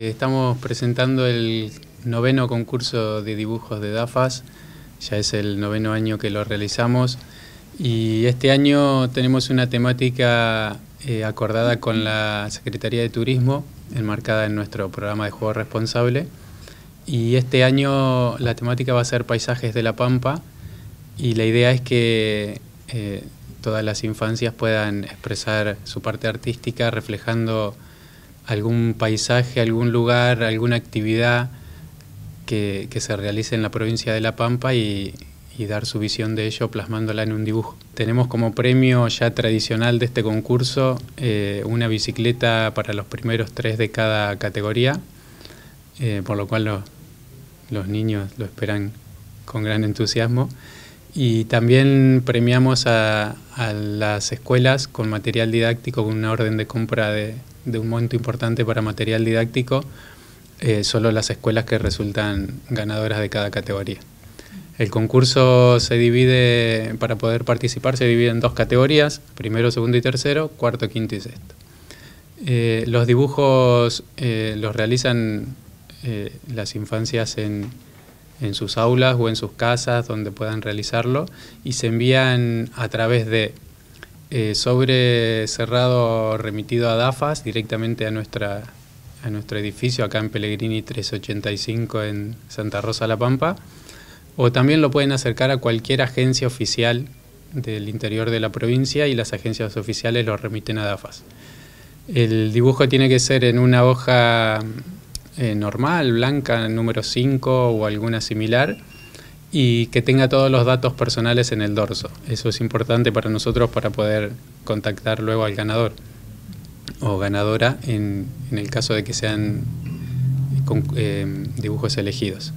Eh, estamos presentando el noveno concurso de dibujos de DAFAS, ya es el noveno año que lo realizamos y este año tenemos una temática eh, acordada con la Secretaría de Turismo, enmarcada en nuestro programa de juego responsable y este año la temática va a ser paisajes de la Pampa y la idea es que eh, todas las infancias puedan expresar su parte artística reflejando algún paisaje, algún lugar, alguna actividad que, se realice en la provincia de La Pampa y, dar su visión de ello plasmándola en un dibujo. Tenemos como premio ya tradicional de este concurso eh, una bicicleta para los primeros tres de cada categoría, eh, por lo cual los, niños lo esperan con gran entusiasmo. Y también premiamos a las escuelas con material didáctico, con una orden de compra de, de un momento importante para material didáctico, eh, solo las escuelas que resultan ganadoras de cada categoría. El concurso se divide, para poder participar, se divide en dos categorías, primero, segundo y tercero, cuarto, quinto y sexto. Eh, los dibujos eh, los realizan las infancias en, sus aulas o en sus casas donde puedan realizarlo y se envían a través de eh, sobre cerrado remitido a DAFAS directamente a nuestro edificio acá en Pellegrini 385 en Santa Rosa La Pampa o también lo pueden acercar a cualquier agencia oficial del interior de la provincia y las agencias oficiales lo remiten a DAFAS. El dibujo tiene que ser en una hoja eh, normal, blanca, número 5 o alguna similar y que tenga todos los datos personales en el dorso. Eso es importante para nosotros para poder contactar luego al ganador o ganadora en, en el caso de que sean con, eh, dibujos elegidos.